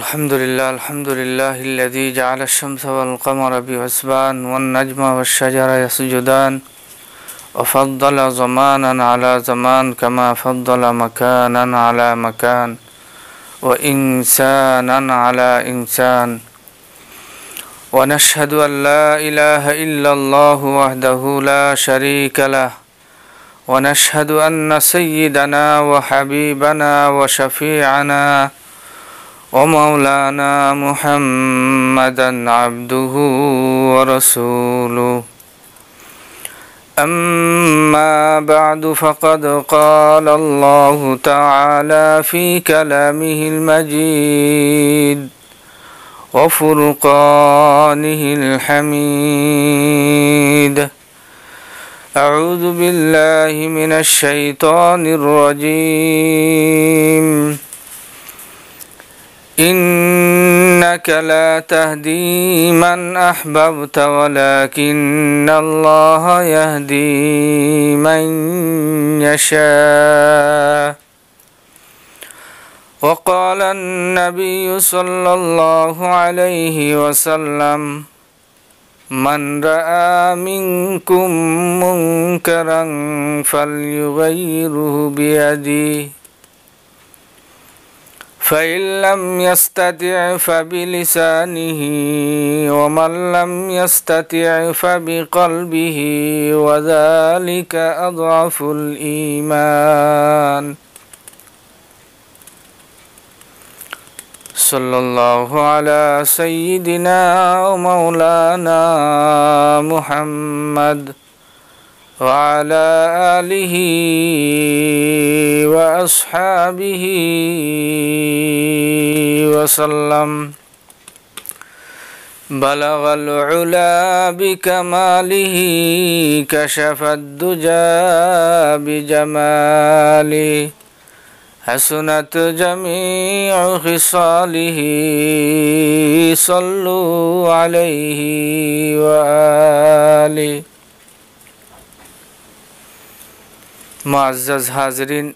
الحمد لله الحمد لله الذي جعل الشمس والقمر بحسبان والنجم والشجر يسجدان وفضل زمانا على زمان كما فضل مكانا على مكان وإنسانا على إنسان ونشهد أن لا إله إلا الله وحده لا شريك له ونشهد أن سيدنا وحبيبنا وشفيعنا ومولانا محمدا عبده ورسوله أما بعد فقد قال الله تعالى في كلامه المجيد وفرقانه الحميد أعوذ بالله من الشيطان الرجيم إنك لا تهدي من أحببت ولكن الله يهدي من يشاء وقال النبي صلى الله عليه وسلم من رأى منكم منكرا فليغيره بيده فإن لم يستطع فبلسانه ومن لم يستطع فبقلبه وذلك أضعف الإيمان صلى الله على سيدنا ومولانا محمد وعلى آله وأصحابه وسلم بلغ العلا بكماله كشف الدجى بجماله حسنت جميع خصاله صلوا عليه وآله মোয়াজ্জাজ হাজরিন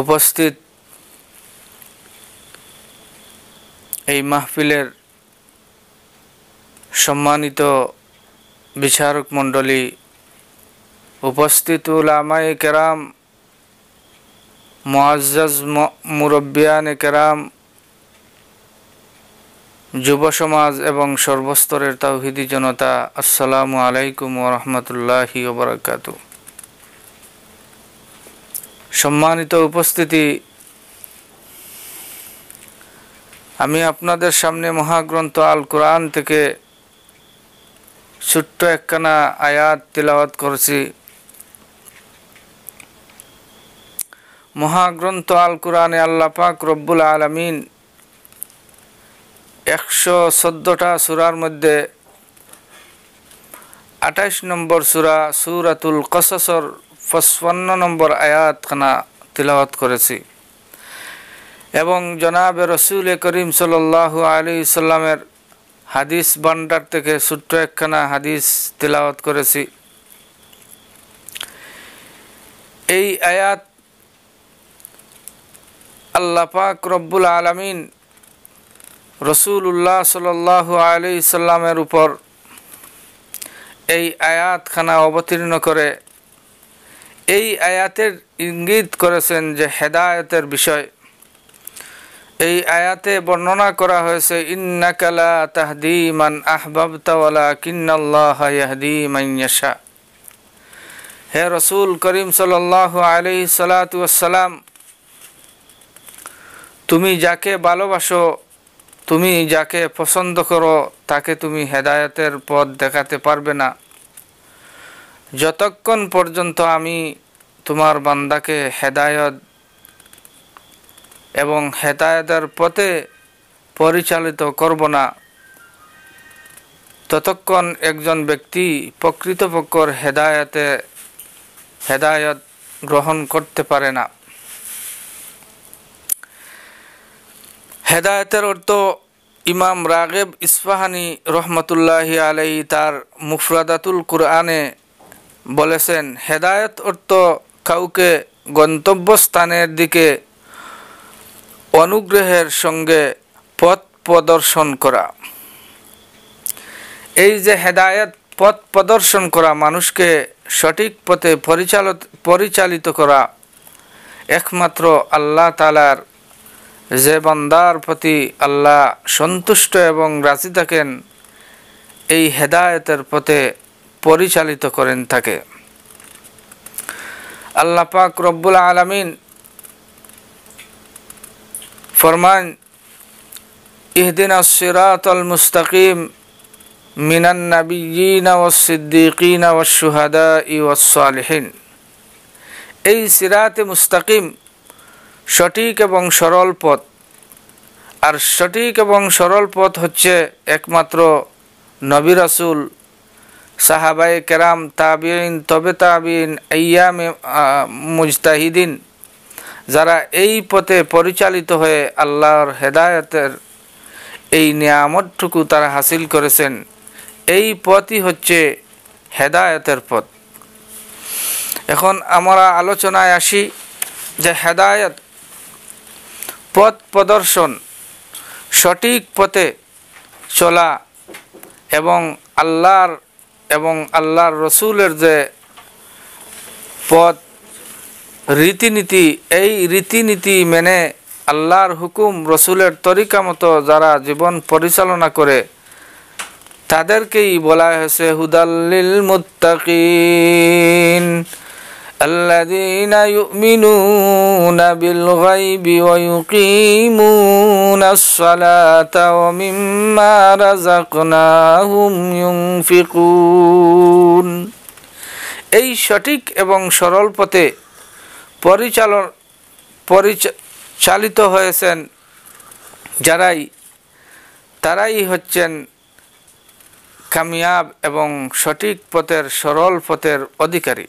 উপস্থিত এই মাহফিলের সম্মানিত বিচারক মণ্ডলী উপস্থিত উলামায় কেরাম মুআজ্জাজ মুরব্বিয়ান কেরাম যুব সমাজ এবং সর্বস্তরের তাওহিদি জনতা আসসালামু আলাইকুম ওরহমতুল্লাহি ওবরাকাত সম্মানিত উপস্থিতি আমি আপনাদের সামনে মহাগ্রন্থ আল কোরআন থেকে ছোট্ট একখানা আয়াত তিলাওয়াত করছি মহাগ্রন্থ আল কোরআনে আল্লাপাক রব্বুল আলমিন একশো চোদ্দোটা সুরার মধ্যে আঠাইশ নম্বর সুরা সুরাতুল কসসর পঁচপান্ন নম্বর আয়াতখানা তিলাওয়াত করেছি এবং জনাবে রসুল করিম সাল্লাহ আলী সাল্লামের হাদিস বান্ডার থেকে ছোট্ট একখানা হাদিস তিলাওয়াত করেছি এই আয়াত আল্লাপাক রব্বুল আলমিন রসুল্লাহ সাল আলি সাল্লামের উপর এই আয়াতখানা অবতীর্ণ করে এই আয়াতের ইঙ্গিত করেছেন যে হেদায়তের বিষয় এই আয়াতে বর্ণনা করা হয়েছে ইন্নাকালা তাহদি মান আহবাবতাওয়ালা কিন্নাল্লাহ ইয়াহদি হে রসুল করিম সাল্লাহ আলি সালাতাম তুমি যাকে ভালোবাসো তুমি যাকে পছন্দ করো তাকে তুমি হেদায়তের পথ দেখাতে পারবে না যতক্ষণ পর্যন্ত আমি তোমার বান্দাকে হেদায়ত এবং হেদায়তের পথে পরিচালিত করব না ততক্ষণ একজন ব্যক্তি প্রকৃতপক্ষর হেদায়তে হেদায়ত গ্রহণ করতে পারে না হেদায়তের অর্থ ইমাম রাগেব ইসফাহানি রহমতুল্লাহ আলাই তার মুফরাদাতুল কুরআনে বলেছেন হেদায়ত অর্থ কাউকে গন্তব্যস্থানের দিকে অনুগ্রহের সঙ্গে পথ প্রদর্শন করা এই যে হেদায়ত পথ প্রদর্শন করা মানুষকে সঠিক পথে পরিচালত পরিচালিত করা একমাত্র আল্লাহ তালার যে বান্দার প্রতি আল্লাহ সন্তুষ্ট এবং রাজি থাকেন এই হেদায়তের পথে পরিচালিত করেন থাকে আল্লাহ পাক রব্বুল আলমিন ফরমান ইহদিন সিরাতল মুস্তাকিম মিনান ও সিদ্দিকিনা ও সুহাদা ই ওসালহীন এই সিরাতে মুস্তাকিম সঠিক এবং সরল পথ আর সঠিক এবং সরল পথ হচ্ছে একমাত্র নবী রাসুল সাহাবাই কেরাম তাবিন তবে তাবিন ইয়াম মুজতাহিদিন যারা এই পথে পরিচালিত হয়ে আল্লাহর হেদায়তের এই নিয়ামতটুকু তারা হাসিল করেছেন এই পথই হচ্ছে হেদায়তের পথ এখন আমরা আলোচনায় আসি যে হেদায়ত পথ প্রদর্শন সঠিক পথে চলা এবং আল্লাহর এবং আল্লাহর রসুলের যে পথ রীতিনীতি এই রীতিনীতি মেনে আল্লাহর হুকুম রসুলের তরিকা মতো যারা জীবন পরিচালনা করে তাদেরকেই বলা হয়েছে হুদাল্লিল মুত্তাকিন الذين يؤمنون بالغيب ويقيمون الصلاة ومما رزقناهم ينفقون এই সঠিক এবং সরল পথে পরিচালন পরিচালিত হয়েছেন যারাই তারাই হচ্ছেন কামিয়াব এবং সঠিক পথের সরল পথের অধিকারী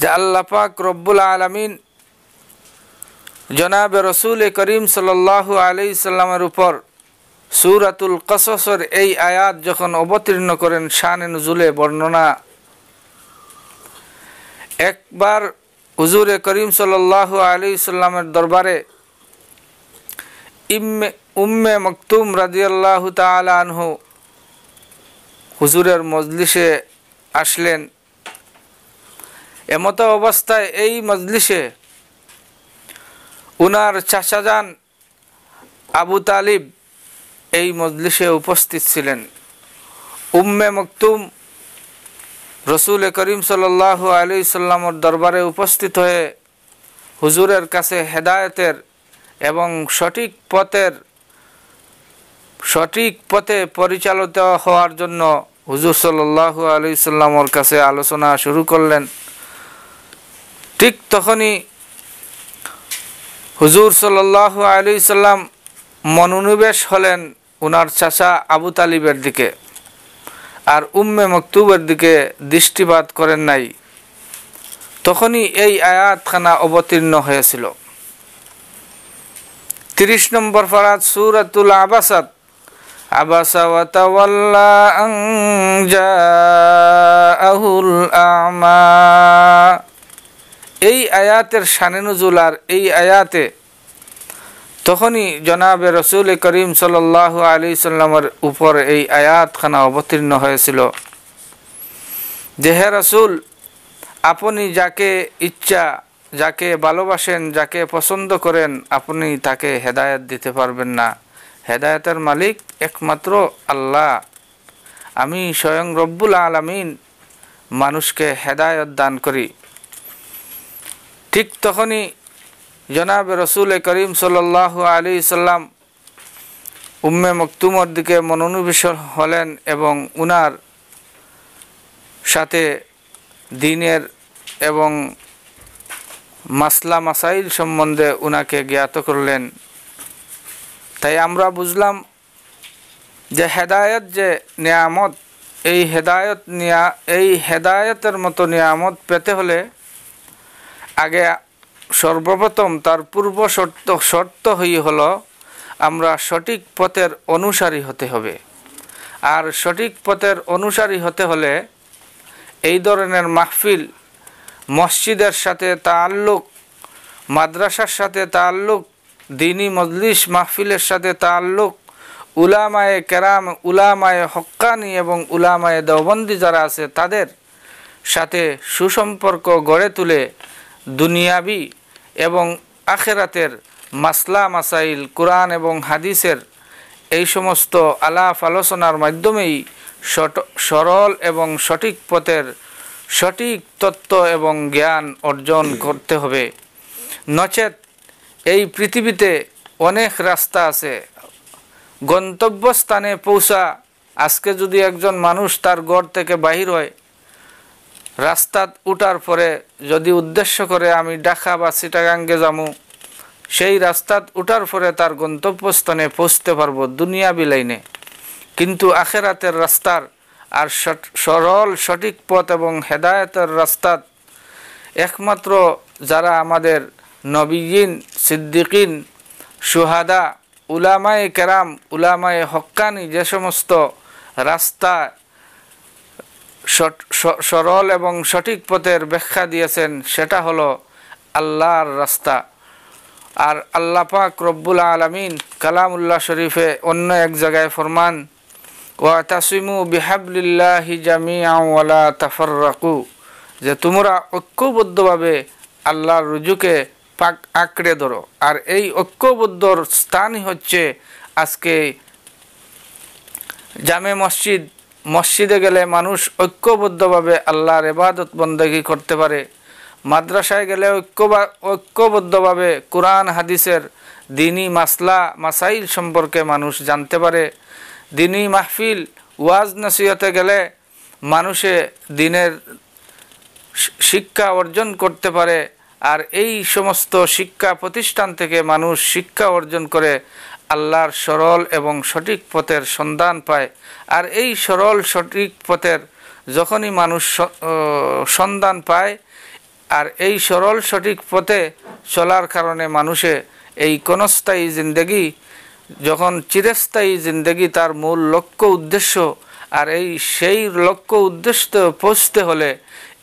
যে আল্লাপাক রব্বুল আলমিন জনাব রসুল করিম সাল্লাহ আলি সাল্লামের উপর সুরাতুল কসসর এই আয়াত যখন অবতীর্ণ করেন শান নজুলে বর্ণনা একবার হুজুরে করিম সাল্লাহ আলি সাল্লামের দরবারে ইম্মে উম্মে মকতুম রাজিয়াল্লাহ তালহু হুজুরের মজলিসে আসলেন এমতো অবস্থায় এই মজলিসে উনার চাচাজান আবু তালিব এই মজলিসে উপস্থিত ছিলেন উম্মে মকতুম রসুল করিম সাল আলী সাল্লামর দরবারে উপস্থিত হয়ে হুজুরের কাছে হেদায়তের এবং সঠিক পথের সঠিক পথে পরিচালিত হওয়ার জন্য হুজুর সাল্লাহ আলি সাল্লামর কাছে আলোচনা শুরু করলেন ঠিক তখনই হুজুর সাল্লাহ আলী সাল্লাম মনোনিবেশ হলেন ওনার চাচা আবু তালিবের দিকে আর উম্মে মকতুবের দিকে দৃষ্টিপাত করেন নাই তখনই এই আয়াতখানা অবতীর্ণ হয়েছিল তিরিশ নম্বর ফরাত সুরাতুল আবাসাত আবাসা ওয়াতাওয়াল্লা আমা এই আয়াতের শানে আর এই আয়াতে তখনই জনাবে রসুল করিম সাল আলী সাল্লামের উপর এই আয়াতখানা অবতীর্ণ হয়েছিল যে হে রসুল আপনি যাকে ইচ্ছা যাকে ভালোবাসেন যাকে পছন্দ করেন আপনি তাকে হেদায়ত দিতে পারবেন না হেদায়তের মালিক একমাত্র আল্লাহ আমি স্বয়ং রব্বুল আলমিন মানুষকে হেদায়ত দান করি ঠিক তখনই জনাব রসুল করিম সাল আলী সাল্লাম উম্মে মকতুমর দিকে মনোনিবেশ হলেন এবং উনার সাথে দিনের এবং মাসলা মাসাইল সম্বন্ধে উনাকে জ্ঞাত করলেন তাই আমরা বুঝলাম যে হেদায়ত যে নিয়ামত এই হেদায়ত নিয়া এই হেদায়তের মতো নিয়ামত পেতে হলে আগে সর্বপ্রথম তার পূর্ব শর্ত শর্ত হই হলো আমরা সঠিক পথের অনুসারী হতে হবে আর সঠিক পথের অনুসারী হতে হলে এই ধরনের মাহফিল মসজিদের সাথে তাল্লুক মাদ্রাসার সাথে তাল্লুক দিনী মজলিস মাহফিলের সাথে তাল্লুক উলামায়ে কেরাম উলামায়ে হক্কানি এবং উলামায়ে দেওবন্দি যারা আছে তাদের সাথে সুসম্পর্ক গড়ে তুলে দুনিয়াবি এবং আখেরাতের মাসলা মাসাইল কোরআন এবং হাদিসের এই সমস্ত আলাপ আলোচনার মাধ্যমেই সরল এবং সঠিক পথের সঠিক তত্ত্ব এবং জ্ঞান অর্জন করতে হবে নচেত এই পৃথিবীতে অনেক রাস্তা আছে গন্তব্যস্থানে পৌঁছা আজকে যদি একজন মানুষ তার গড় থেকে বাহির হয় রাস্তা উঠার পরে যদি উদ্দেশ্য করে আমি ডাকা বা সিটাগাঙ্গে যামু সেই রাস্তা উঠার পরে তার গন্তব্যস্থানে পৌঁছতে পারবো দুনিয়া বিলাইনে কিন্তু আখেরাতের রাস্তার আর সরল সঠিক পথ এবং হেদায়তের রাস্তা একমাত্র যারা আমাদের নবীন সিদ্দিকিন সুহাদা উলামায়ে কেরাম উলামায়ে হক্কানি যে সমস্ত রাস্তা সরল এবং সঠিক পথের ব্যাখ্যা দিয়েছেন সেটা হলো আল্লাহর রাস্তা আর আল্লাপাক রব্বুল আলমিন কালামুল্লাহ শরীফে অন্য এক জায়গায় ফরমান ওয়া তাসিমু বিহাবলিল্লাহি জামিয়াওয়ালা রাকু যে তোমরা ঐক্যবদ্ধভাবে আল্লাহর রুজুকে পাক আঁকড়ে ধরো আর এই ঐক্যবদ্ধর স্থানই হচ্ছে আজকে জামে মসজিদ মসজিদে গেলে মানুষ ঐক্যবদ্ধভাবে আল্লাহর এবাদত বন্দেগী করতে পারে মাদ্রাসায় গেলে ঐক্য ঐক্যবদ্ধভাবে কোরআন হাদিসের দিনী মাসলা মাসাইল সম্পর্কে মানুষ জানতে পারে দিনী মাহফিল ওয়াজ নসিহতে গেলে মানুষে দিনের শিক্ষা অর্জন করতে পারে আর এই সমস্ত শিক্ষা প্রতিষ্ঠান থেকে মানুষ শিক্ষা অর্জন করে আল্লাহর সরল এবং সঠিক পথের সন্ধান পায় আর এই সরল সঠিক পথের যখনই মানুষ সন্ধান পায় আর এই সরল সঠিক পথে চলার কারণে মানুষে এই কনস্থায়ী জিন্দেগি যখন চিরস্থায়ী জিন্দেগি তার মূল লক্ষ্য উদ্দেশ্য আর এই সেই লক্ষ্য উদ্দেশ্য পৌঁছতে হলে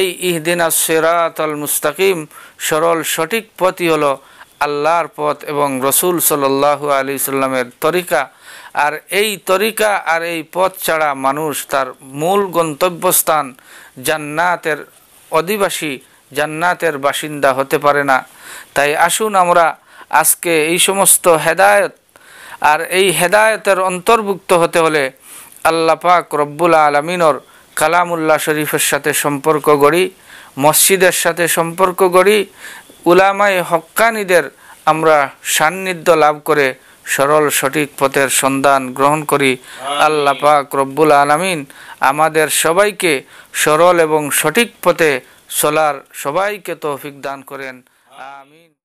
এই ইহদিন সেরাত আল মুস্তাকিম সরল সঠিক পথই হলো আল্লাহর পথ এবং রসুল সাল্লাহ আলী সাল্লামের তরিকা আর এই তরিকা আর এই পথ ছাড়া মানুষ তার মূল গন্তব্যস্থান জান্নাতের অধিবাসী জান্নাতের বাসিন্দা হতে পারে না তাই আসুন আমরা আজকে এই সমস্ত হেদায়ত আর এই হেদায়তের অন্তর্ভুক্ত হতে হলে আল্লাহ পাক রব্বুল আলমিনর কালামুল্লাহ শরীফের সাথে সম্পর্ক গড়ি মসজিদের সাথে সম্পর্ক গড়ি উলামায় হক্কানিদের আমরা সান্নিধ্য লাভ করে সরল সঠিক পথের সন্ধান গ্রহণ করি আল্লাহ পাক রব্বুল আলমিন আমাদের সবাইকে সরল এবং সঠিক পথে চলার সবাইকে তৌফিক দান করেন আমিন